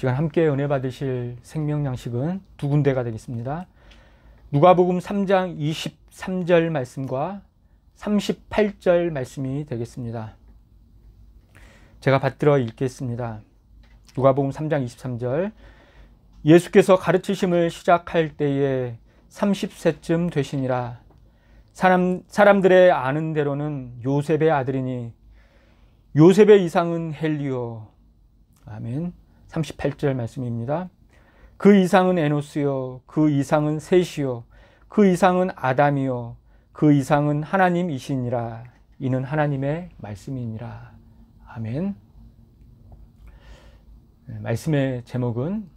시간 함께 은혜 받으실 생명 양식은 두 군데가 되겠습니다. 누가복음 3장 23절 말씀과 38절 말씀이 되겠습니다. 제가 받들어 읽겠습니다. 누가복음 3장 23절 예수께서 가르치심을 시작할 때에 30세쯤 되시니라 사람, 사람들의 아는 대로는 요셉의 아들이니 요셉의 이상은 헬리오 아멘 38절 말씀입니다. 그 이상은 에노스요. 그 이상은 셋이요. 그 이상은 아담이요. 그 이상은 하나님이시니라. 이는 하나님의 말씀이니라. 아멘. 네, 말씀의 제목은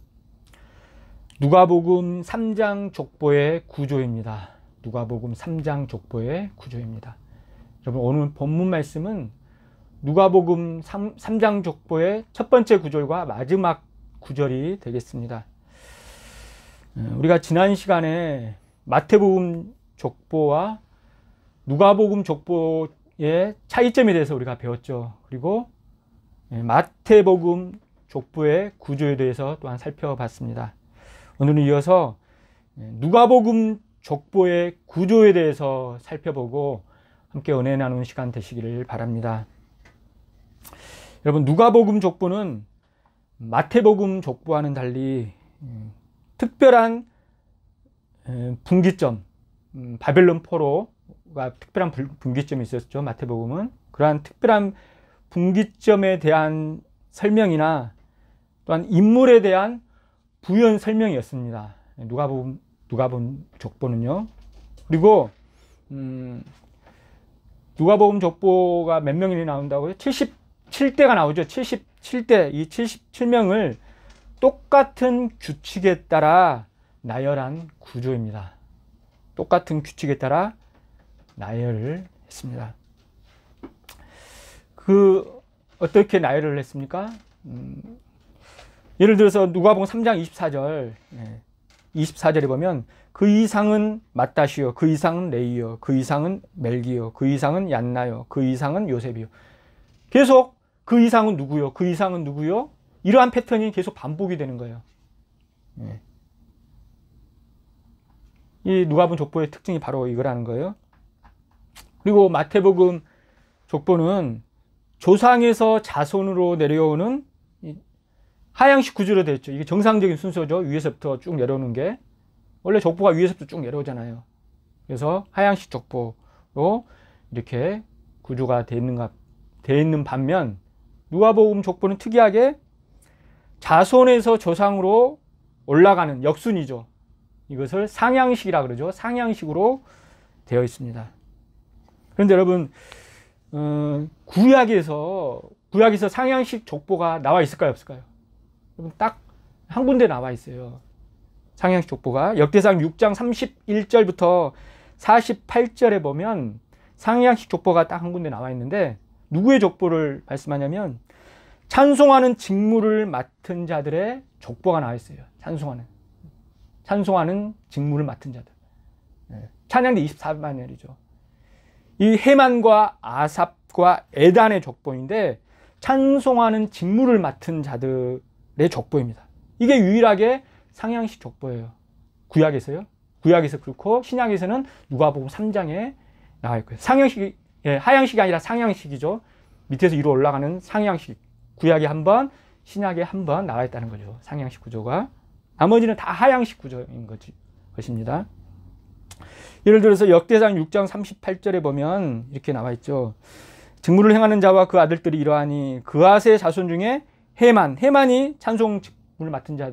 누가복음 3장 족보의 구조입니다. 누가복음 3장 족보의 구조입니다. 여러분 오늘 본문 말씀은 누가복음 3, 3장 족보의 첫 번째 구절과 마지막 구절이 되겠습니다. 예, 우리가 지난 시간에 마태복음 족보와 누가복음 족보의 차이점에 대해서 우리가 배웠죠. 그리고 예, 마태복음 족보의 구조에 대해서 또한 살펴봤습니다. 오늘은 이어서 예, 누가복음 족보의 구조에 대해서 살펴보고 함께 은혜 나누는 시간 되시기를 바랍니다. 여러분 누가복음 족보는 마태복음 족보와는 달리 음, 특별한 분기점 음, 바벨론 포로가 특별한 분기점이 있었죠 마태복음은 그러한 특별한 분기점에 대한 설명이나 또한 인물에 대한 부연 설명이었습니다 누가복음 누가복음 족보는요 그리고 음, 누가복음 족보가 몇 명이 나온다고요? 70 7대가 나오죠. 77대 이 77명을 똑같은 규칙에 따라 나열한 구조입니다. 똑같은 규칙에 따라 나열을 했습니다. 그 어떻게 나열을 했습니까? 음, 예를 들어서 누가복음 3장 24절 24절에 보면 그 이상은 마따시요 그 이상은 레이요 그 이상은 멜기요 그 이상은 얀나요 그 이상은 요셉이요 계속 그 이상은 누구요? 그 이상은 누구요? 이러한 패턴이 계속 반복이 되는 거예요. 예. 이누가복 족보의 특징이 바로 이거라는 거예요. 그리고 마태복음 족보는 조상에서 자손으로 내려오는 하향식 구조로 되어 있죠. 이게 정상적인 순서죠. 위에서부터 쭉 내려오는 게 원래 족보가 위에서부터 쭉 내려오잖아요. 그래서 하향식 족보로 이렇게 구조가 되어 있는, 있는 반면 누가복음 족보는 특이하게 자손에서 조상으로 올라가는 역순이죠. 이것을 상향식이라 그러죠. 상향식으로 되어 있습니다. 그런데 여러분 어, 구약에서 구약에서 상향식 족보가 나와 있을까요, 없을까요? 여러분 딱 한 군데 나와 있어요. 상향식 족보가 역대상 6장 31절부터 48절에 보면 상향식 족보가 딱 한 군데 나와 있는데 누구의 족보를 말씀하냐면 찬송하는 직무를 맡은 자들의 족보가 나와 있어요. 찬송하는 찬송하는 직무를 맡은 자들. 네. 찬양대 24만열이죠. 이 해만과 아삽과 에단의 족보인데 찬송하는 직무를 맡은 자들의 족보입니다. 이게 유일하게 상향식 족보예요. 구약에서요. 구약에서 그렇고 신약에서는 누가복음 3장에 나와 있고요. 상향식 예, 하향식이 아니라 상향식이죠. 밑에서 위로 올라가는 상향식. 구약에 한 번, 신약에 한 번 나와 있다는 거죠. 상향식 구조가. 나머지는 다 하향식 구조인 거지, 것입니다. 예를 들어서 역대상 6장 38절에 보면 이렇게 나와 있죠. 직무를 행하는 자와 그 아들들이 이러하니 그아세 자손 중에 해만, 해만이 찬송 직무를 맡은 자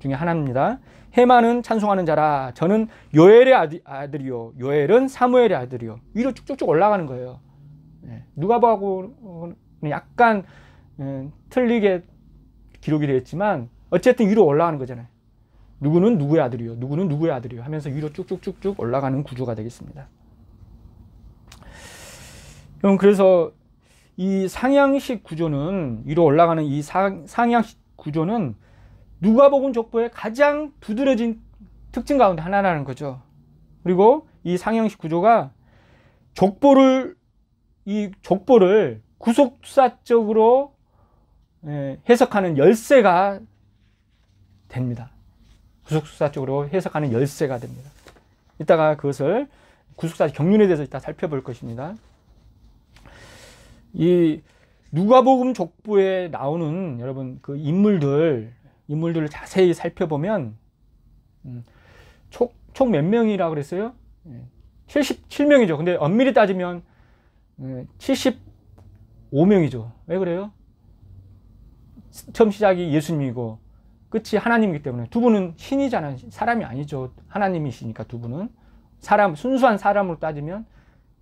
중에 하나입니다. 헤마는 찬송하는 자라 저는 요엘의 아들이요 요엘은 사무엘의 아들이요 위로 쭉쭉쭉 올라가는 거예요 예. 누가 보고 약간 예, 틀리게 기록이 되어 지만 어쨌든 위로 올라가는 거잖아요 누구는 누구의 아들이요 누구는 누구의 아들이요 하면서 위로 쭉쭉쭉쭉 올라가는 구조가 되겠습니다 그럼 음, 그래서 이 상향식 구조는 위로 올라가는 이 상향식 구조는 누가복음 족보의 가장 두드러진 특징 가운데 하나라는 거죠. 그리고 이 상형식 구조가 족보를 이 족보를 구속사적으로 예, 해석하는 열쇠가 됩니다. 구속사적으로 해석하는 열쇠가 됩니다. 이따가 그것을 구속사 경륜에 대해서 이따 살펴볼 것입니다. 이 누가복음 족보에 나오는 여러분 그 인물들 인물들을 자세히 살펴보면 음, 총몇 명이라고 그랬어요? 77명이죠. 예, 근데 엄밀히 따지면 75명이죠. 예, 왜 그래요? 처음 시작이 예수님이고 끝이 하나님이기 때문에 두 분은 신이잖아요. 사람이 아니죠. 하나님이시니까 두 분은 사람 순수한 사람으로 따지면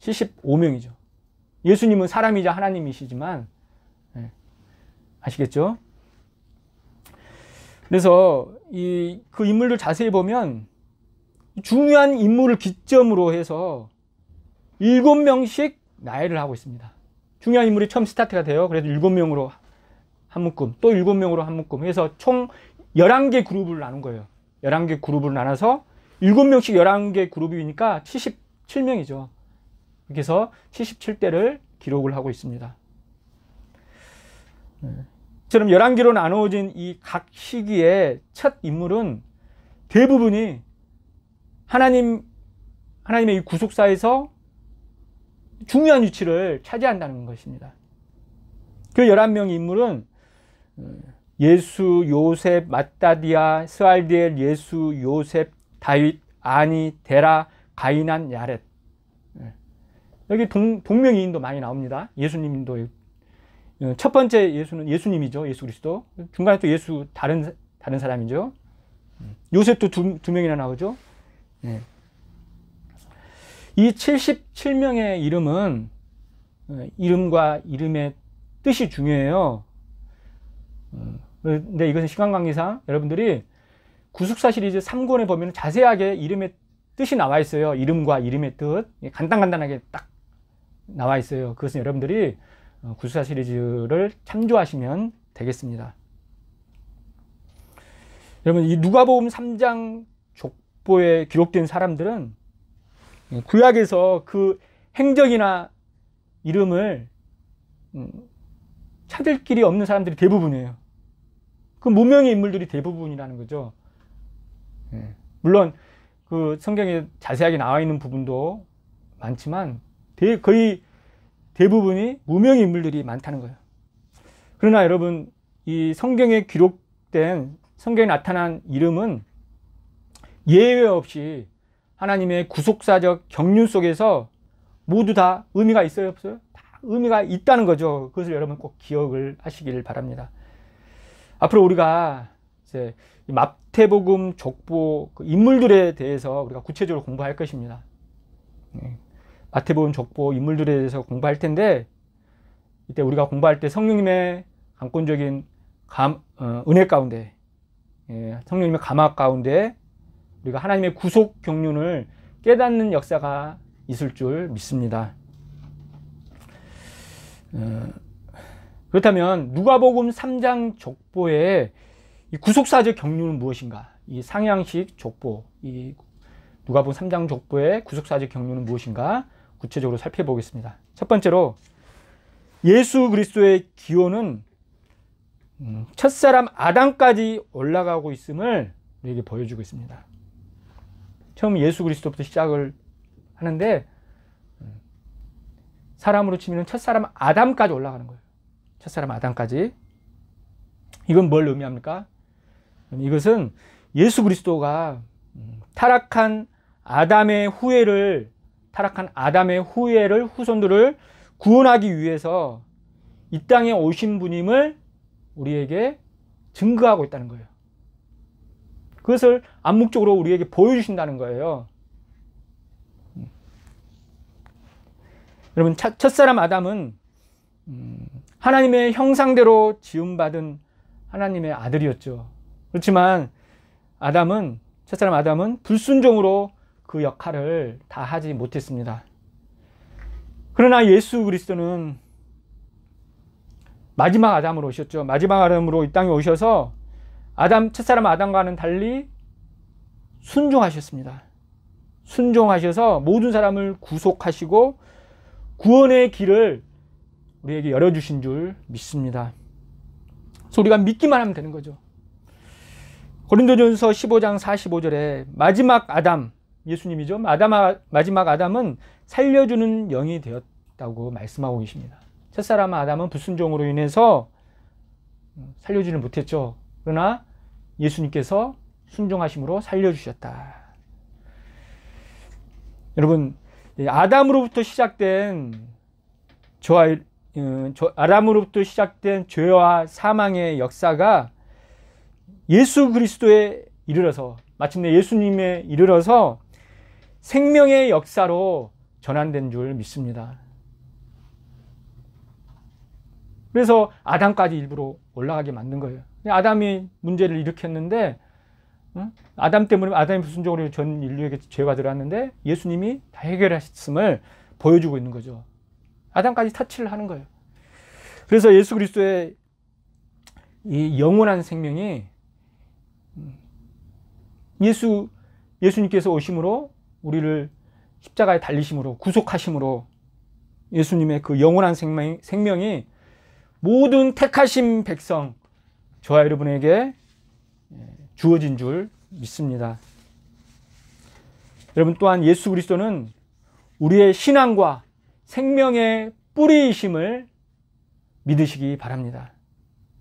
75명이죠. 예수님은 사람이자 하나님이시지만 예, 아시겠죠? 그래서 이 그 인물들 자세히 보면 중요한 인물을 기점으로 해서 일곱 명씩 나열을 하고 있습니다. 중요한 인물이 처음 스타트가 돼요. 그래서 일곱 명으로 한 묶음, 또 일곱 명으로 한 묶음 해서 총 열한 개 그룹을 나눈 거예요. 열한 개 그룹을 나눠서 일 명씩 열한 개 그룹이니까 칠십 명이죠 그래서 칠십 대를 기록을 하고 있습니다. 네. 처럼 11기로 나누어진 이 각 시기의 첫 인물은 대부분이 하나님, 하나님의 이 구속사에서 중요한 위치를 차지한다는 것입니다. 그1 1명 인물은 어, 예수, 요셉, 마따디아, 스알디엘, 예수, 요셉, 다윗, 아니, 데라, 가이난, 야렛. 예. 여기 동, 동명이인도 많이 나옵니다. 예수님도 예, 첫 번째 예수는 예수님이죠. 예수 그리스도. 중간에 또 예수 다른 다른 사람이죠. 음, 요셉도 두, 두 명이나 나오죠. 네. 이 77명의 이름은 예, 이름과 이름의 뜻이 중요해요. 음, 근데 이것은 시간 관계상 여러분들이 구숙사 시리즈 3권에 보면 자세하게 이름의 뜻이 나와 있어요. 이름과 이름의 뜻. 간단간단하게 딱 나와 있어요. 그것은 여러분들이 어, 구수사 시리즈를 참조하시면 되겠습니다. 여러분 이 누가복음 3장 족보에 기록된 사람들은 구약에서 그 행적이나 이름을 음, 찾을 길이 없는 사람들이 대부분이에요. 그 무명의 인물들이 대부분이라는 거죠. 예. 물론 그 성경에 자세하게 나와 있는 부분도 많지만 거의 대부분이 무명 인물들이 많다는 거예요. 그러나 여러분 이 성경에 기록된 성경에 나타난 이름은 예외 없이 하나님의 구속사적 경륜 속에서 모두 다 의미가 있어요 없어요? 다 의미가 있다는 거죠. 그것을 여러분 꼭 기억을 하시길 바랍니다. 앞으로 우리가 이제 마태복음 족보 그 인물들에 대해서 우리가 구체적으로 공부할 것입니다. 네. 마태복음 족보 인물들에 대해서 공부할 텐데 이때 우리가 공부할 때 성령님의 강권적인 감, 어, 은혜 가운데 예, 성령님의 감화 가운데 우리가 하나님의 구속 경륜을 깨닫는 역사가 있을 줄 믿습니다. 어, 그렇다면 누가복음 3장 족보의 구속사적 경륜은 무엇인가? 이 상향식 족보, 이 누가복음 3장 족보의 구속사적 경륜은 무엇인가? 구체적으로 살펴보겠습니다. 첫 번째로 예수 그리스도의 기호는 음, 첫사람 아담까지 올라가고 있음을 우리에게 보여주고 있습니다. 처음 예수 그리스도부터 시작을 하는데 음, 사람으로 치면 첫사람 아담까지 올라가는 거예요. 첫사람 아담까지. 이건 뭘 의미합니까? 이것은 예수 그리스도가 음, 타락한 아담의 후회를 타락한 아담의 후예를 후손들을 구원하기 위해서 이 땅에 오신 분임을 우리에게 증거하고 있다는 거예요. 그것을 암묵적으로 우리에게 보여주신다는 거예요. 음. 여러분 첫사람 아담은 음, 하나님의 형상대로 지음받은 하나님의 아들이었죠. 그렇지만 아담은 첫사람 아담은 불순종으로 그 역할을 다 하지 못했습니다. 그러나 예수 그리스도는 마지막 아담으로 오셨죠. 마지막 아담으로 이 땅에 오셔서 아담 첫사람 아담과는 달리 순종하셨습니다. 순종하셔서 모든 사람을 구속하시고 구원의 길을 우리에게 열어주신 줄 믿습니다. 그래서 우리가 믿기만 하면 되는 거죠. 고린도전서 15장 45절에 마지막 아담, 예수님이죠. 아담아, 마지막 아담은 살려주는 영이 되었다고 말씀하고 계십니다. 첫사람 아담은 불순종으로 인해서 살려주지 못했죠. 그러나 예수님께서 순종하심으로 살려주셨다. 여러분, 아담으로부터 시작된 저와 어, 아담으로부터 시작된 죄와 사망의 역사가 예수 그리스도에 이르러서 마침내 예수님에 이르러서 생명의 역사로 전환된 줄 믿습니다. 그래서 아담까지 일부러 올라가게 만든 거예요. 아담이 문제를 일으켰는데 응? 아담 때문에 아담이 불순종으로 전 인류에게 죄가 들어왔는데 예수님이 다 해결하셨음을 보여주고 있는 거죠. 아담까지 타치를 하는 거예요. 그래서 예수 그리스도의 이 영원한 생명이 음, 예수 예수님께서 오심으로 우리를 십자가에 달리심으로 구속하심으로 예수님의 그 영원한 생명, 생명이 모든 택하신 백성 저와 여러분에게 예, 주어진 줄 믿습니다. 여러분 또한 예수 그리스도는 우리의 신앙과 생명의 뿌리이심을 믿으시기 바랍니다.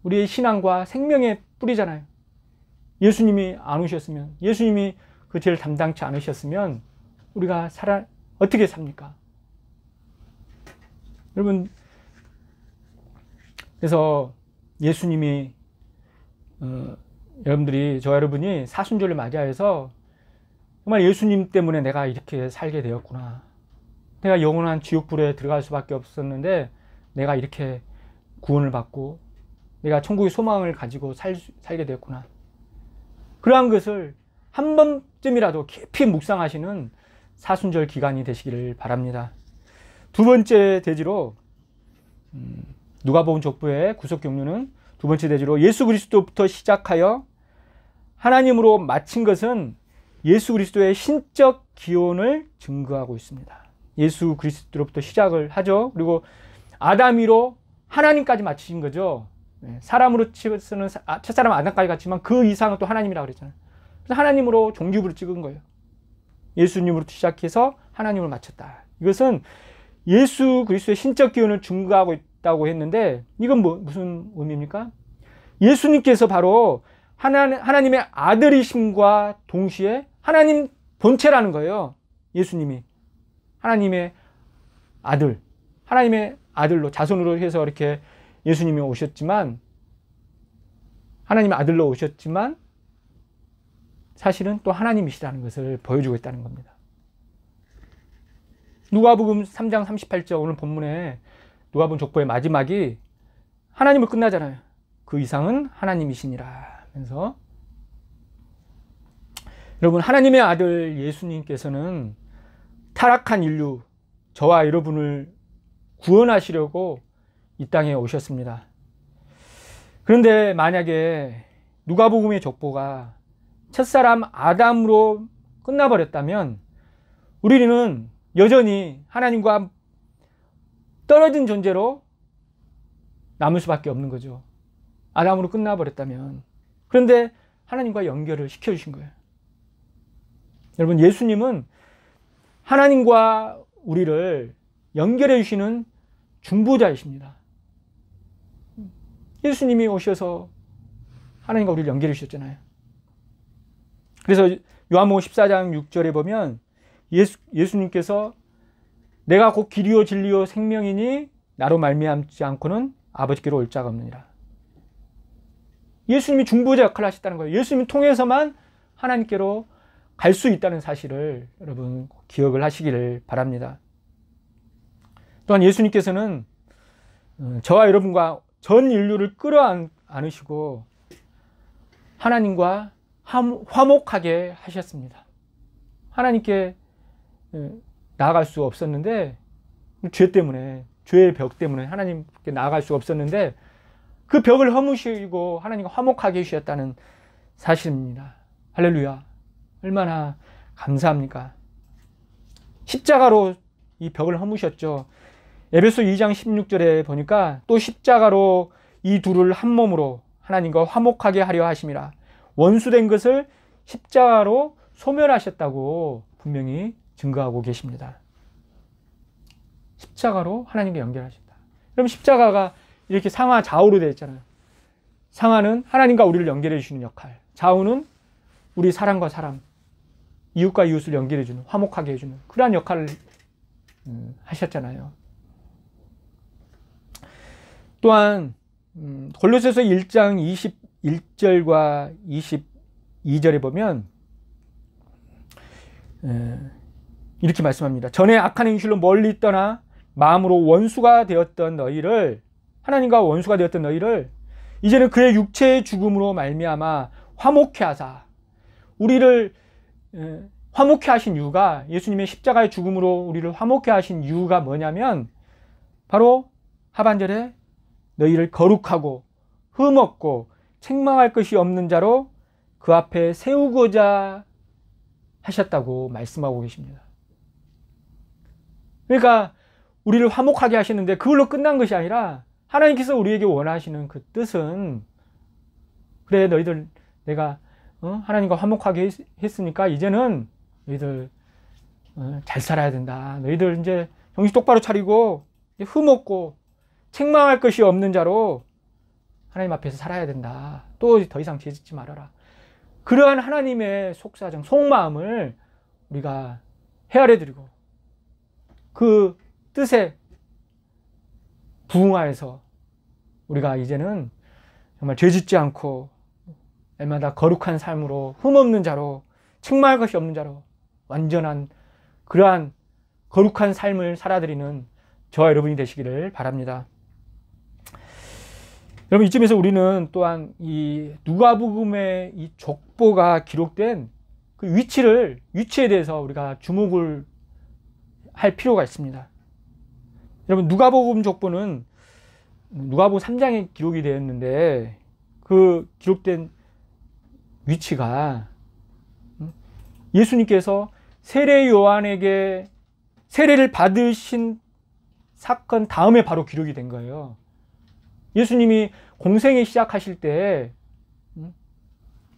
우리의 신앙과 생명의 뿌리잖아요. 예수님이 안 오셨으면, 예수님이 그 죄를 담당치 않으셨으면 우리가 살아 어떻게 삽니까? 여러분 그래서 예수님이 어, 여러분들이 저 여러분이 사순절을 맞이하여서 정말 예수님 때문에 내가 이렇게 살게 되었구나. 내가 영원한 지옥불에 들어갈 수밖에 없었는데 내가 이렇게 구원을 받고 내가 천국의 소망을 가지고 살, 살게 되었구나. 그러한 것을 한 번쯤이라도 깊이 묵상하시는 사순절 기간이 되시기를 바랍니다. 두 번째 대지로 음, 누가복음 족부의 구속 경륜은 두 번째 대지로 예수 그리스도부터 시작하여 하나님으로 마친 것은 예수 그리스도의 신적 기원을 증거하고 있습니다. 예수 그리스도로부터 시작을 하죠. 그리고 아담이로 하나님까지 마치신 거죠. 네, 사람으로 치는 아, 첫사람 아담까지 갔지만 그 이상은 또 하나님이라고 그랬잖아요. 그래서 하나님으로 종기부를 찍은 거예요. 예수님으로부터 시작해서 하나님을 마쳤다. 이것은 예수 그리스도의 신적 기운을 증거하고 있다고 했는데 이건 뭐, 무슨 의미입니까? 예수님께서 바로 하나, 하나님의 아들이심과 동시에 하나님 본체라는 거예요. 예수님이 하나님의 아들, 하나님의 아들로 자손으로 해서 이렇게 예수님이 오셨지만 하나님의 아들로 오셨지만 사실은 또 하나님이시라는 것을 보여주고 있다는 겁니다. 누가복음 3장 38절 오늘 본문에 누가복음 족보의 마지막이 하나님을 끝나잖아요. 그 이상은 하나님이시니라 면서 여러분 하나님의 아들 예수님께서는 타락한 인류 저와 여러분을 구원하시려고 이 땅에 오셨습니다. 그런데 만약에 누가복음의 족보가 첫사람 아담으로 끝나버렸다면 우리는 여전히 하나님과 떨어진 존재로 남을 수밖에 없는 거죠. 아담으로 끝나버렸다면. 그런데 하나님과 연결을 시켜주신 거예요. 여러분, 예수님은 하나님과 우리를 연결해 주시는 중보자이십니다. 예수님이 오셔서 하나님과 우리를 연결해 주셨잖아요. 그래서 요한복음 14장 6절에 보면 예수, 예수님께서 내가 곧 길이요 진리요 생명이니 나로 말미암지 않고는 아버지께로 올 자가 없느니라. 예수님이 중보자 역할을 하셨다는 거예요. 예수님 통해서만 하나님께로 갈 수 있다는 사실을 여러분 기억을 하시기를 바랍니다. 또한 예수님께서는 어, 저와 여러분과 전 인류를 끌어안으시고 하나님과 화목하게 하셨습니다. 하나님께 예, 나아갈 수 없었는데 죄 때문에 죄의 벽 때문에 하나님께 나아갈 수 없었는데 그 벽을 허무시고 하나님과 화목하게 해주셨다는 사실입니다. 할렐루야. 얼마나 감사합니까? 십자가로 이 벽을 허무셨죠. 에베소 2장 16절에 보니까 또 십자가로 이 둘을 한 몸으로 하나님과 화목하게 하려 하심이라. 원수된 것을 십자가로 소멸하셨다고 분명히 증거하고 계십니다. 십자가로 하나님과 연결하신다. 그럼 십자가가 이렇게 상하 좌우로 되어 있잖아요. 상하는 하나님과 우리를 연결해 주시는 역할. 좌우는 우리 사람과 사람, 이웃과 이웃을 연결해 주는, 화목하게 해주는 그러한 역할을 음, 하셨잖아요. 또한 음, 골로새서 1장 1절과 22절에 보면 이렇게 말씀합니다. 전에 악한 행실로 멀리 떠나 마음으로 원수가 되었던 너희를 하나님과 원수가 되었던 너희를 이제는 그의 육체의 죽음으로 말미암아 화목케 하사 우리를 화목케 하신 이유가 예수님의 십자가의 죽음으로 우리를 화목케 하신 이유가 뭐냐면 바로 하반절에 너희를 거룩하고 흠없고 책망할 것이 없는 자로 그 앞에 세우고자 하셨다고 말씀하고 계십니다. 그러니까 우리를 화목하게 하시는데 그걸로 끝난 것이 아니라 하나님께서 우리에게 원하시는 그 뜻은 그래 너희들 내가 어, 하나님과 화목하게 했으니까 이제는 너희들 어, 잘 살아야 된다. 너희들 이제 정신 똑바로 차리고 흠없고 책망할 것이 없는 자로 하나님 앞에서 살아야 된다. 또 더 이상 죄짓지 말아라. 그러한 하나님의 속사정, 속마음을 우리가 헤아려드리고 그 뜻에 부응하여서 우리가 이제는 정말 죄짓지 않고 날마다 거룩한 삶으로 흠없는 자로 책망할 것이 없는 자로 완전한 그러한 거룩한 삶을 살아드리는 저와 여러분이 되시기를 바랍니다. 여러분 이쯤에서 우리는 또한 이 누가복음의 이 족보가 기록된 그 위치를 위치에 대해서 우리가 주목을 할 필요가 있습니다. 여러분 누가복음 족보는 누가복음 3장에 기록이 되었는데 그 기록된 위치가 음, 예수님께서 세례 요한에게 세례를 받으신 사건 다음에 바로 기록이 된 거예요. 예수님이 공생이 시작하실 때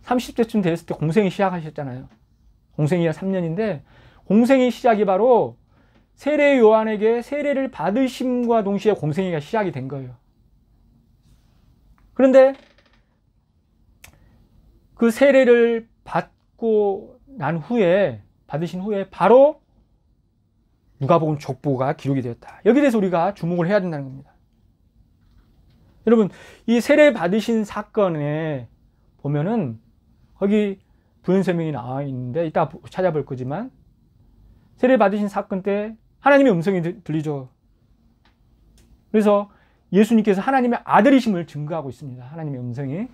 30대쯤 됐을 때 공생이 시작하셨잖아요. 공생이야 3년인데 공생이 시작이 바로 세례 요한에게 세례를 받으심과 동시에 공생이가 시작이 된 거예요. 그런데 그 세례를 받고 난 후에 받으신 후에 바로 누가복음 족보가 기록이 되었다. 여기 대해서 우리가 주목을 해야 된다는 겁니다. 여러분 이 세례 받으신 사건에 보면은 거기 부연설명이 나와 있는데 이따 찾아볼 거지만 세례 받으신 사건 때 하나님의 음성이 들리죠. 그래서 예수님께서 하나님의 아들이심을 증거하고 있습니다. 하나님의 음성이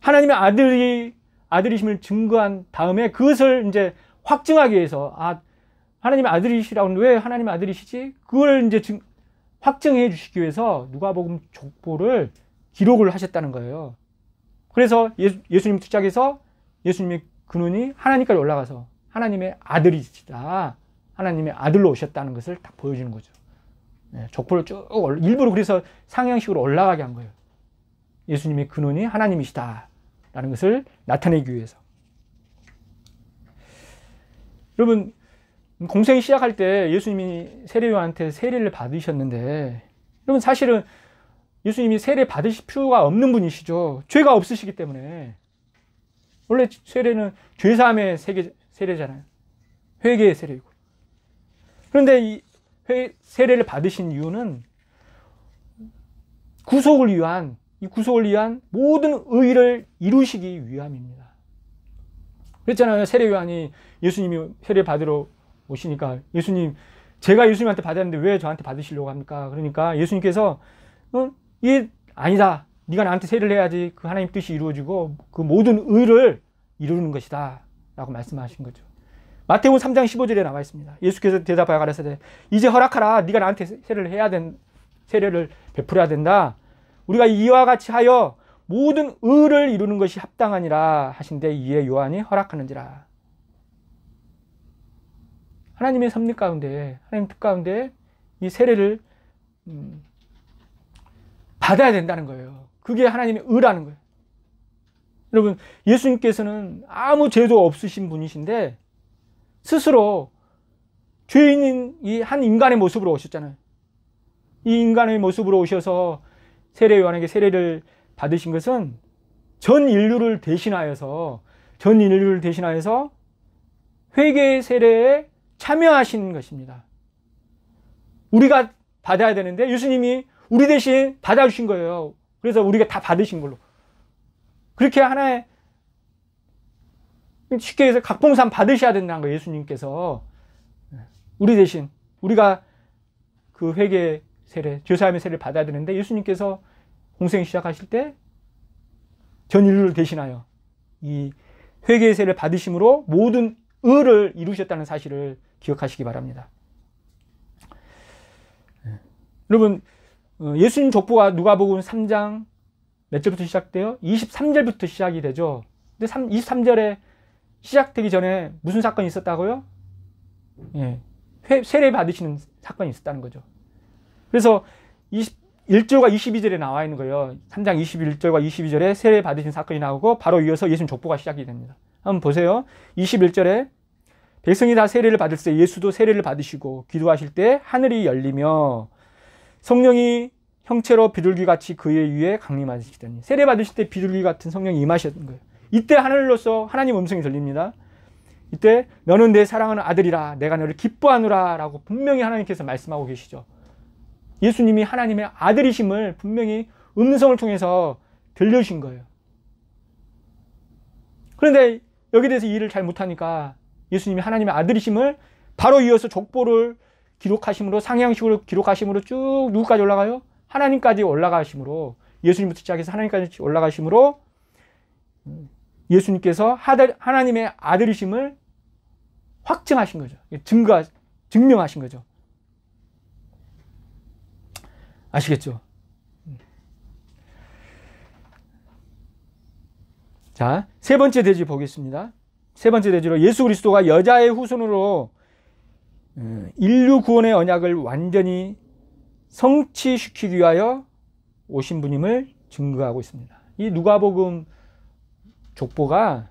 하나님의 아들이 아들이심을 증거한 다음에 그것을 이제 확증하기 위해서 아 하나님의 아들이시라고 왜 하나님의 아들이시지? 그걸 이제 증, 확증해 주시기 위해서 누가복음 족보를 기록을 하셨다는 거예요. 그래서 예수, 님 투짝에서 예수님의 근원이 하나님까지 올라가서 하나님의 아들이시다. 하나님의 아들로 오셨다는 것을 딱 보여주는 거죠. 네, 족보를 쭉 일부러 그래서 상향식으로 올라가게 한 거예요. 예수님의 근원이 하나님이시다라는 것을 나타내기 위해서. 여러분 공생이 시작할 때 예수님이 세례요한테 세례를 받으셨는데 그러면 사실은 예수님이 세례 받으실 필요가 없는 분이시죠. 죄가 없으시기 때문에 원래 세례는 죄 사함의 세례잖아요. 회개의 세례이고. 그런데 이 세례를 받으신 이유는 구속을 위한 이 구속을 위한 모든 의를 이루시기 위함입니다. 그랬잖아요. 세례 요한이 예수님이 세례 받으러 오시니까 예수님 제가 예수님한테 받았는데 왜 저한테 받으시려고 합니까? 그러니까 예수님께서 응? 어, 이 아니다. 네가 나한테 세를 해야지 그 하나님 뜻이 이루어지고 그 모든 의를 이루는 것이다. 라고 말씀하신 거죠. 마태복음 3장 15절에 나와 있습니다. 예수께서 대답하여 가라사대 이제 허락하라. 네가 나한테 세례를 해야 된 세례를 베풀어야 된다. 우리가 이와 같이 하여 모든 의를 이루는 것이 합당하니라 하신데 이에 요한이 허락하는지라. 하나님의 섭리 가운데 하나님 뜻 가운데 이 세례를 음, 받아야 된다는 거예요. 그게 하나님의 의라는 거예요. 여러분 예수님께서는 아무 죄도 없으신 분이신데 스스로 죄인인 이 한 인간의 모습으로 오셨잖아요. 이 인간의 모습으로 오셔서 세례 요한에게 세례를 받으신 것은 전 인류를 대신하여서 전 인류를 대신하여서 회개의 세례에 참여하신 것입니다. 우리가 받아야 되는데 예수님이 우리 대신 받아주신 거예요. 그래서 우리가 다 받으신 걸로. 그렇게 하나의 쉽게 해서 각봉산 받으셔야 된다는 거예요. 예수님께서 우리 대신 우리가 그 회개 세례, 죄사함의 세례를 받아야 되는데 예수님께서 공생 시작하실 때전 인류를 대신하여 이 회개의 세례를 받으심으로 모든 의를 이루셨다는 사실을 기억하시기 바랍니다. 예. 여러분 어, 예수님 족보가 누가복음 3장 몇 절부터 시작돼요? 23절부터 시작이 되죠. 근데 3, 23절에 시작되기 전에 무슨 사건이 있었다고요? 예, 세례 받으시는 사건이 있었다는 거죠. 그래서 21절과 22절에 나와 있는 거예요. 3장 21절과 22절에 세례 받으신 사건이 나오고 바로 이어서 예수님 족보가 시작이 됩니다. 한번 보세요. 21절에 백성이 다 세례를 받을 때 예수도 세례를 받으시고 기도하실 때 하늘이 열리며 성령이 형체로 비둘기 같이 그의 위에 강림하시더니 세례 받으실 때 비둘기 같은 성령이 임하셨던 거예요. 이때 하늘로서 하나님 음성이 들립니다. 이때 너는 내 사랑하는 아들이라 내가 너를 기뻐하노라라고 분명히 하나님께서 말씀하고 계시죠. 예수님이 하나님의 아들이심을 분명히 음성을 통해서 들려주신 거예요. 그런데 여기 대해서 이해를 잘 못하니까 예수님이 하나님의 아들이심을 바로 이어서 족보를 기록하심으로 상향식으로 기록하심으로 쭉 누구까지 올라가요? 하나님까지 올라가심으로 예수님부터 시작해서 하나님까지 올라가심으로 예수님께서 하나님의 아들이심을 확증하신 거죠. 증거 증명하신 거죠. 아시겠죠? 자, 세 번째 대지 보겠습니다. 세 번째 대지로 예수 그리스도가 여자의 후손으로 예, 인류 구원의 언약을 완전히 성취시키기 위하여 오신 분임을 증거하고 있습니다. 이 누가복음 족보가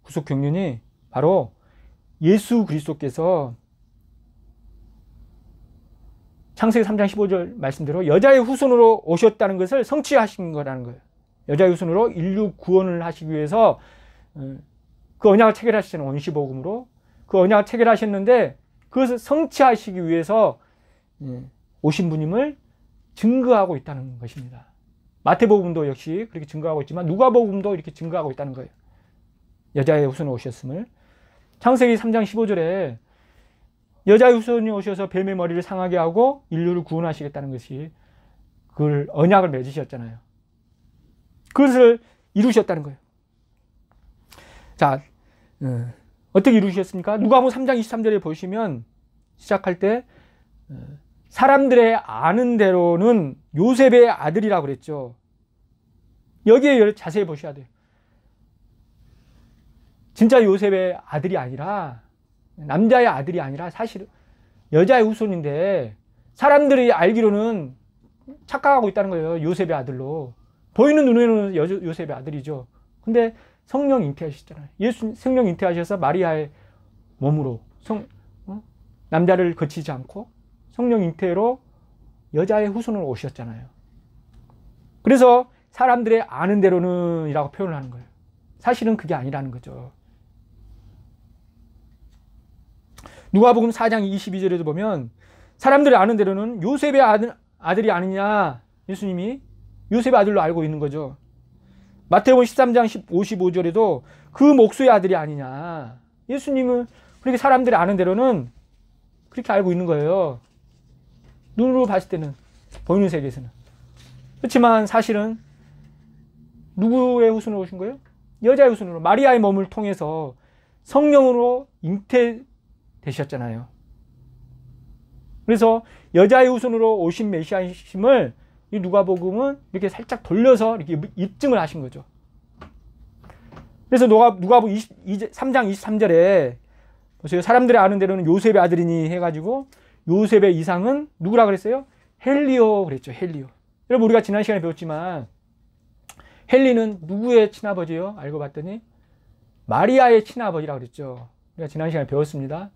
구속 경륜이 바로 예수 그리스도께서 창세기 3장 15절 말씀대로 여자의 후손으로 오셨다는 것을 성취하신 거라는 거예요. 여자의 후손으로 인류 구원을 하시기 위해서 어, 그 언약을 체결하시는 원시복음으로 그 언약을 체결하셨는데 그것을 성취하시기 위해서 예, 오신 분임을 증거하고 있다는 것입니다. 마태복음도 역시 그렇게 증거하고 있지만 누가복음도 이렇게 증거하고 있다는 거예요. 여자의 후손이 오셨음을 창세기 3장 15절에 여자의 후손이 오셔서 뱀의 머리를 상하게 하고 인류를 구원하시겠다는 것이 그걸 언약을 맺으셨잖아요. 그것을 이루셨다는 거예요. 자, 예. 어떻게 이루셨습니까? 누가복음 3장 23절에 보시면 시작할 때 예, 사람들의 아는 대로는 요셉의 아들이라 그랬죠. 여기에 자세히 보셔야 돼요. 진짜 요셉의 아들이 아니라 남자의 아들이 아니라 사실 여자의 후손인데 사람들이 알기로는 착각하고 있다는 거예요. 요셉의 아들로 보이는 눈에는 요셉의 아들이죠. 근데 성령 잉태하셨잖아요. 예수 성령 잉태하셔서 마리아의 몸으로 성 어? 남자를 거치지 않고 성령 잉태로 여자의 후손으로 오셨잖아요. 그래서 사람들의 아는 대로는이라고 표현을 하는 거예요. 사실은 그게 아니라는 거죠. 누가복음 4장 22절에도 보면 사람들이 아는 대로는 요셉의 아들, 아들이 아니냐 예수님이 요셉의 아들로 알고 있는 거죠. 마태복음 13장 55절에도 그 목수의 아들이 아니냐. 예수님은 그렇게 사람들이 아는 대로는 그렇게 알고 있는 거예요. 눈으로 봤을 때는 보이는 세계에서는 그렇지만 사실은 누구의 후손으로 오신 거예요? 여자의 후손으로 마리아의 몸을 통해서 성령으로 잉태되셨잖아요. 그래서 여자의 후손으로 오신 메시아이심을 이 누가복음은 이렇게 살짝 돌려서 이렇게 입증을 하신 거죠. 그래서 누가 누가복 2 3장 23절에 보세요. 사람들이 아는 대로는 요셉의 아들이니 해가지고 요셉의 이상은 누구라 그랬어요? 헬리오 그랬죠. 헬리오. 여러분 우리가 지난 시간에 배웠지만 헬리는 누구의 친아버지요? 알고 봤더니 마리아의 친아버지라고 그랬죠. 우리가 지난 시간에 배웠습니다.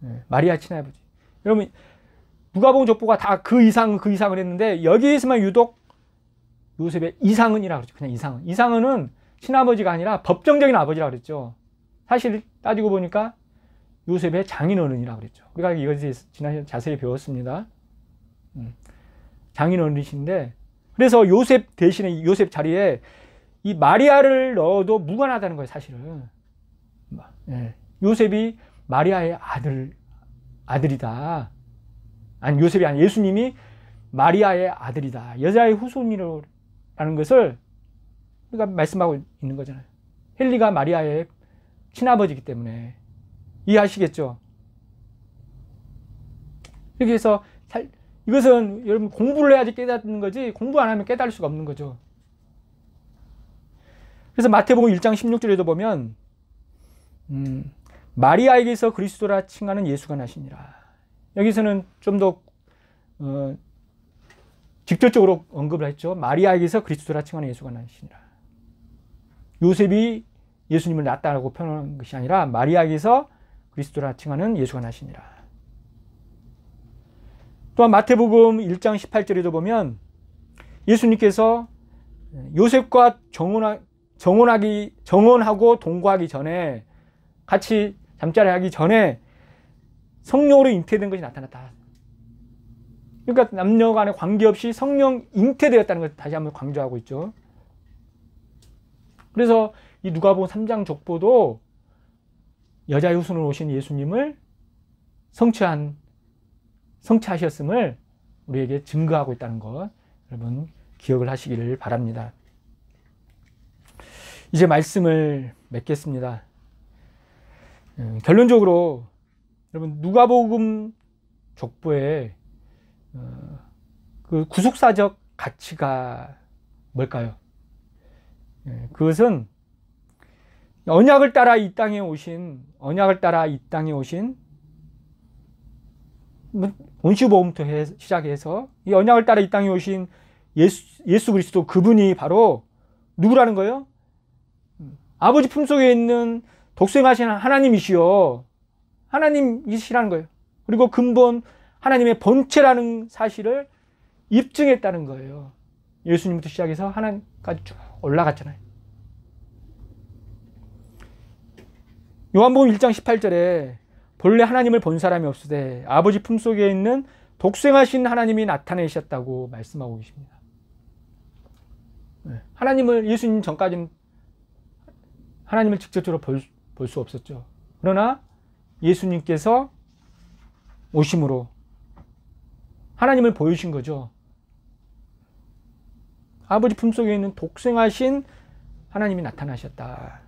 네, 마리아 친아버지. 여러분 부가봉 족보가 다 그 이상 그 이상을 했는데 여기에서만 유독 요셉의 이상은이라 그러죠. 그냥 이상은. 이상은은 친아버지가 아니라 법정적인 아버지라 그랬죠. 사실 따지고 보니까 요셉의 장인어른이라 그랬죠. 우리가 이것에 지난해 자세히 배웠습니다. 음. 장인어른이신데 그래서 요셉 대신에 요셉 자리에 이 마리아를 넣어도 무관하다는 거예요, 사실은. 예. 요셉이 마리아의 아들 아들이다. 아니 요셉이 아니 예수님이 마리아의 아들이다. 여자의 후손이라는 것을 우리가 말씀하고 있는 거잖아요. 헨리가 마리아의 친아버지이기 때문에 이해하시겠죠? 이렇게 해서 살, 이것은 여러분 공부를 해야지 깨닫는 거지 공부 안 하면 깨달을 수가 없는 거죠. 그래서 마태복음 1장 16절에도 보면 음, 마리아에게서 그리스도라 칭하는 예수가 나시니라. 여기서는 좀더 어, 직접적으로 언급을 했죠. 마리아에게서 그리스도라 칭하는 예수가 나신이라. 요셉이 예수님을 낳았다고 표현한 것이 아니라 마리아에게서 그리스도라 칭하는 예수가 나시니라. 또한 마태복음 1장 18절에도 보면 예수님께서 요셉과 정혼하, 정혼하기 정혼하고 동거하기 전에 같이 잠자리 하기 전에 성령으로 잉태된 것이 나타났다. 그러니까 남녀 간의 관계없이 성령 잉태되었다는 것을 다시 한번 강조하고 있죠. 그래서 이누가복 3장 족보도 여자 후손으로 오신 예수님을 성취한 성취하셨음을 우리에게 증거하고 있다는 것 여러분 기억을 하시기를 바랍니다. 이제 말씀을 맺겠습니다. 음, 결론적으로 여러분 누가복음 족보에 어, 그 구속사적 가치가 뭘까요? 예, 그것은 언약을 따라 이 땅에 오신 언약을 따라 이 땅에 오신 원시보험부터 시작해서 이 언약을 따라 이 땅에 오신 예수, 예수 그리스도 그분이 바로 누구라는 거예요? 음, 아버지 품속에 있는 독생하신 하나님이시요 하나님이시라는 거예요. 그리고 근본 하나님의 본체라는 사실을 입증했다는 거예요. 예수님부터 시작해서 하나님까지 쭉 올라갔잖아요. 요한복음 1장 18절에 본래 하나님을 본 사람이 없으되 아버지 품속에 있는 독생하신 하나님이 나타내셨다고 말씀하고 계십니다. 네. 하나님을 예수님 전까지는 하나님을 직접적으로 볼 수 없었죠. 그러나 예수님께서 오심으로 하나님을 보여주신 거죠. 아버지 품속에 있는 독생하신 하나님이 나타나셨다.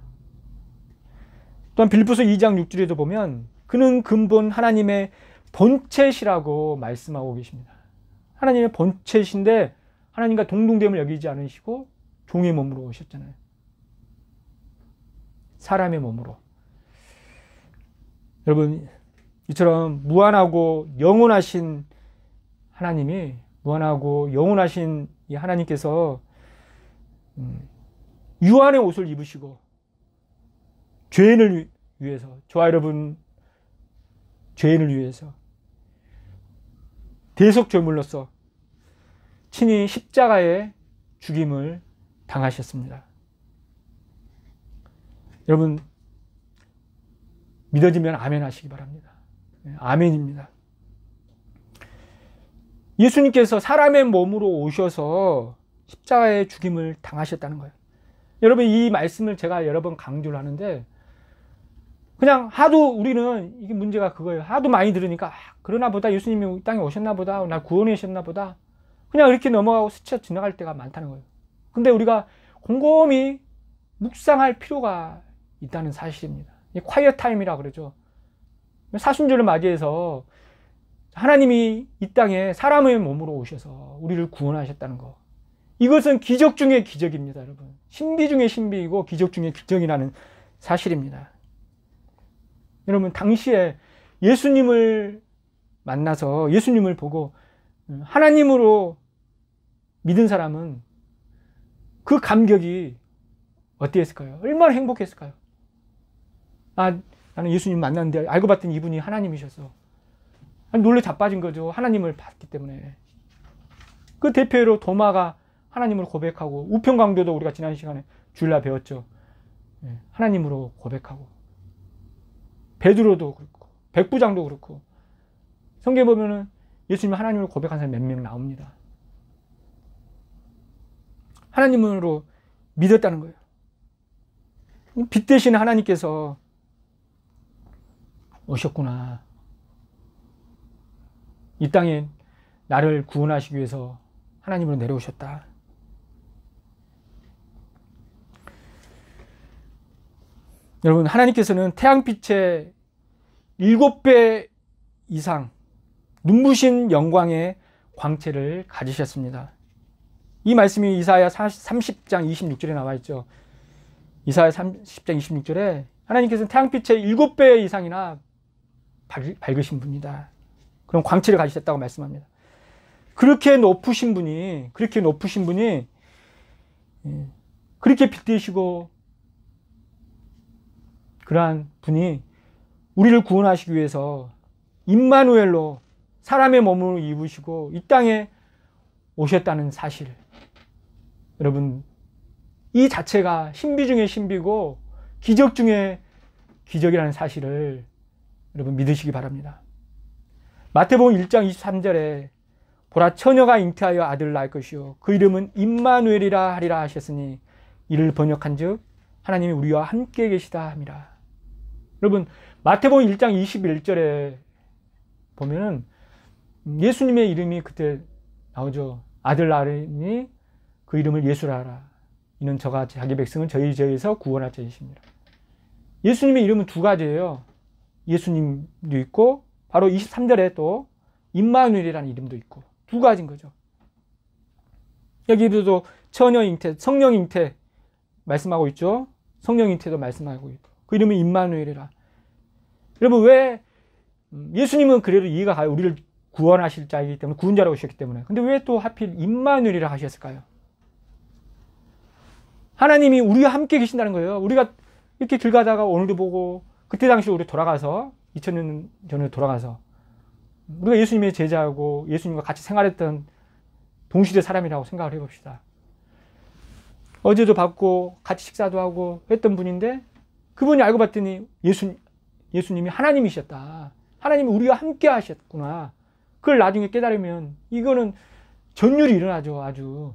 또한 빌부서 2장 6절에도 보면 그는 근본 하나님의 본체시라고 말씀하고 계십니다. 하나님의 본체신데 하나님과 동등됨을 여기지 않으시고 종의 몸으로 오셨잖아요. 사람의 몸으로. 여러분 이처럼 무한하고 영원하신 하나님이 무한하고 영원하신 이 하나님께서 음, 유한의 옷을 입으시고 죄인을 위해서 저와 여러분 죄인을 위해서 대속죄물로서 친히 십자가의 죽임을 당하셨습니다. 여러분 믿어지면 아멘 하시기 바랍니다. 예, 아멘입니다. 예수님께서 사람의 몸으로 오셔서 십자가의 죽임을 당하셨다는 거예요. 여러분 이 말씀을 제가 여러 번 강조를 하는데 그냥 하도 우리는 이게 문제가 그거예요. 하도 많이 들으니까 아, 그러나 보다 예수님이 땅에 오셨나 보다. 나 구원해 셨나 보다. 그냥 이렇게 넘어가고 스쳐 지나갈 때가 많다는 거예요. 근데 우리가 곰곰이 묵상할 필요가 있다는 사실입니다. 콰이어 타임이라 그러죠. 사순절을 맞이해서 하나님이 이 땅에 사람의 몸으로 오셔서 우리를 구원하셨다는 것. 이것은 기적 중의 기적입니다, 여러분. 신비 중의 신비이고 기적 중의 기적이라는 사실입니다. 여러분, 당시에 예수님을 만나서 예수님을 보고 하나님으로 믿은 사람은 그 감격이 어땠을까요? 얼마나 행복했을까요? 아, 나는 예수님 만났는데 알고 봤더니 이분이 하나님이셔서 놀래 자빠진 거죠. 하나님을 봤기 때문에. 그 대표로 도마가 하나님을 고백하고 우편강도도 우리가 지난 시간에 줄라 배웠죠. 예, 하나님으로 고백하고 베드로도 그렇고 백부장도 그렇고 성경에 보면은 예수님 하나님을 고백한 사람 이몇 명 나옵니다. 하나님으로 믿었다는 거예요. 빛 대신 하나님께서 오셨구나. 이 땅에 나를 구원하시기 위해서 하나님으로 내려오셨다. 여러분, 하나님께서는 태양빛의 일곱 배 이상 눈부신 영광의 광채를 가지셨습니다. 이 말씀이 이사야 30장 26절에 나와 있죠. 이사야 30장 26절에 하나님께서는 태양빛의 7배 이상이나 밝, 으신 분이다. 그럼 광채를 가지셨다고 말씀합니다. 그렇게 높으신 분이, 그렇게 높으신 분이, 예, 그렇게 빛되시고, 그러한 분이 우리를 구원하시기 위해서 임마누엘로 사람의 몸을 입으시고 이 땅에 오셨다는 사실. 여러분, 이 자체가 신비 중의 신비고 기적 중의 기적이라는 사실을 여러분 믿으시기 바랍니다. 마태복음 1장 23절에 보라 처녀가 잉태하여 아들을 낳을 것이요 그 이름은 임마누엘이라 하리라 하셨으니 이를 번역한즉 하나님이 우리와 함께 계시다 합니다. 여러분 마태복음 1장 21절에 보면은 예수님의 이름이 그때 나오죠. 아들 나으니 그 이름을 예수라 하라. 이는 저가 자기 백성을 저희 죄에서 구원할 자이십니다. 예수님의 이름은 두 가지예요. 예수님도 있고 바로 23절에 또 임마누엘이라는 이름도 있고 두 가지인 거죠. 여기에도 처녀 잉태, 성령 잉태 말씀하고 있죠. 성령 잉태도 말씀하고 있고 그 이름은 임마누엘이라. 여러분 왜 예수님은 그래도 이해가 가요. 우리를 구원하실 자이기 때문에 구원자라고 하셨기 때문에. 근데 왜 또 하필 임마누엘이라 하셨을까요? 하나님이 우리와 함께 계신다는 거예요. 우리가 이렇게 길 가다가 오늘도 보고 그때 당시 우리 돌아가서 2000년 전에 돌아가서 우리가 예수님의 제자고 하 예수님과 같이 생활했던 동시대 사람이라고 생각을 해봅시다. 어제도 받고 같이 식사도 하고 했던 분인데 그분이 알고 봤더니 예수, 예수님이 하나님이셨다. 하나님이 우리와 함께 하셨구나. 그걸 나중에 깨달으면 이거는 전율이 일어나죠. 아주.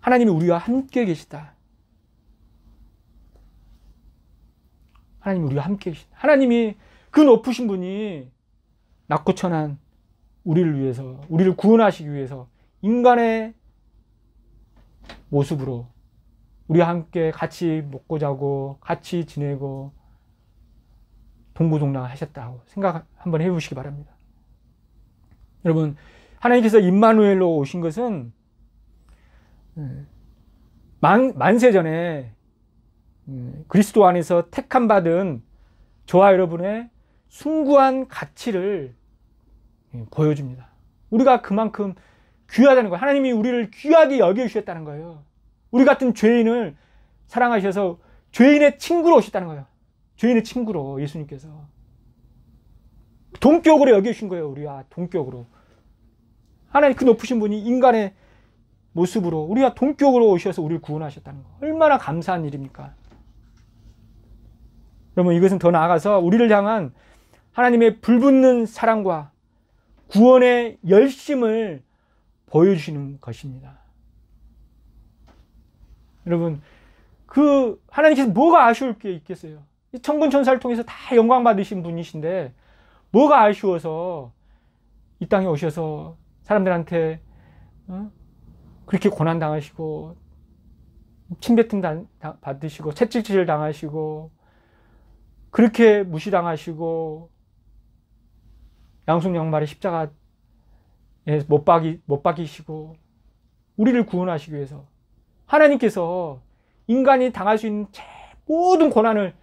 하나님이 우리와 함께 계시다. 하나님 우리와 함께 계신 하나님이 그 높으신 분이 낮고 천한 우리를 위해서 우리를 구원하시기 위해서 인간의 모습으로 우리와 함께 같이 먹고 자고 같이 지내고 동고동락 하셨다고 생각 한번 해보시기 바랍니다. 여러분 하나님께서 임마누엘로 오신 것은 음, 만, 만세 전에 예, 그리스도 안에서 택함 받은 저와 여러분의 숭고한 가치를 예, 보여줍니다. 우리가 그만큼 귀하다는 거예요. 하나님이 우리를 귀하게 여겨주셨다는 거예요. 우리 같은 죄인을 사랑하셔서 죄인의 친구로 오셨다는 거예요. 죄인의 친구로 예수님께서. 동격으로 여겨주신 거예요. 우리와 동격으로. 하나님 그 높으신 분이 인간의 모습으로 우리가 동격으로 오셔서 우리를 구원하셨다는 거. 얼마나 감사한 일입니까? 여러분 이것은 더 나아가서 우리를 향한 하나님의 불붙는 사랑과 구원의 열심을 보여주시는 것입니다. 여러분, 그 하나님께서 뭐가 아쉬울 게 있겠어요? 천군 천사를 통해서 다 영광 받으신 분이신데 뭐가 아쉬워서 이 땅에 오셔서 사람들한테 어? 그렇게 고난 당하시고 침뱉음 받으시고 채찍질 당하시고 그렇게 무시당하시고 양숙 양말의 십자가에 못, 박이, 못 박이시고 우리를 구원하시기 위해서 하나님께서 인간이 당할 수 있는 모든 고난을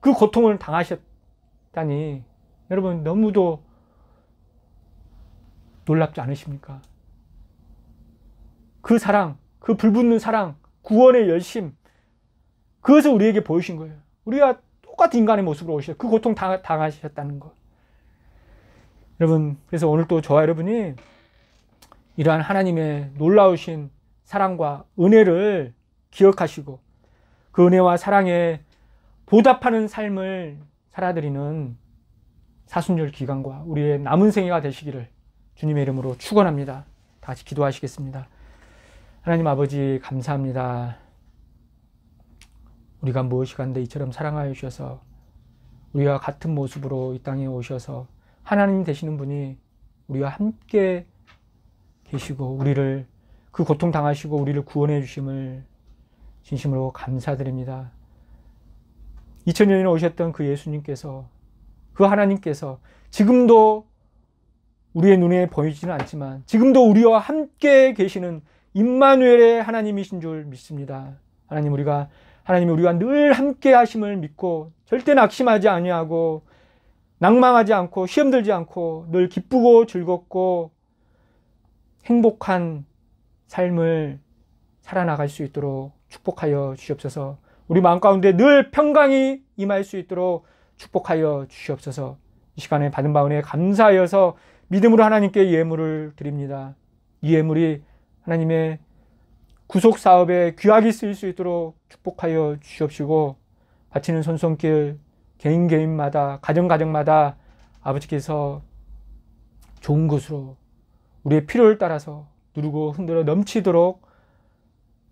그 고통을 당하셨다니 여러분 너무도 놀랍지 않으십니까? 그 사랑, 그 불붙는 사랑, 구원의 열심 그것을 우리에게 보이신 거예요. 우리가 똑같은 인간의 모습으로 오셔 그 고통 당, 당하셨다는 것. 여러분 그래서 오늘 또 저와 여러분이 이러한 하나님의 놀라우신 사랑과 은혜를 기억하시고 그 은혜와 사랑에 보답하는 삶을 살아드리는 사순절 기간과 우리의 남은 생애가 되시기를 주님의 이름으로 축원합니다. 다같 기도하시겠습니다. 하나님 아버지 감사합니다. 우리가 무엇이 간데 이처럼 사랑하여 주셔서 우리와 같은 모습으로 이 땅에 오셔서 하나님 되시는 분이 우리와 함께 계시고 우리를 그 고통 당하시고 우리를 구원해 주심을 진심으로 감사드립니다. 2000년에 오셨던 그 예수님께서 그 하나님께서 지금도 우리의 눈에 보이지는 않지만 지금도 우리와 함께 계시는 임마누엘의 하나님이신 줄 믿습니다. 하나님 우리가 하나님이 우리와 늘 함께 하심을 믿고 절대 낙심하지 아니하고 낭망하지 않고 시험 들지 않고 늘 기쁘고 즐겁고 행복한 삶을 살아나갈 수 있도록 축복하여 주시옵소서. 우리 마음 가운데 늘 평강이 임할 수 있도록 축복하여 주시옵소서. 이 시간에 받은 바 은혜 감사하여서 믿음으로 하나님께 예물을 드립니다. 이 예물이 하나님의 구속 사업에 귀하게 쓰일 수 있도록 축복하여 주시옵시고 바치는 손손길 개인 개인마다 가정 가정마다 아버지께서 좋은 것으로 우리의 필요를 따라서 누르고 흔들어 넘치도록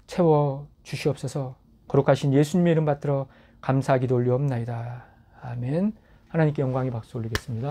채워 주시옵소서. 거룩하신 예수님의 이름 받들어 감사하기 도 돌리옵나이다. 아멘. 하나님께 영광의 박수 올리겠습니다.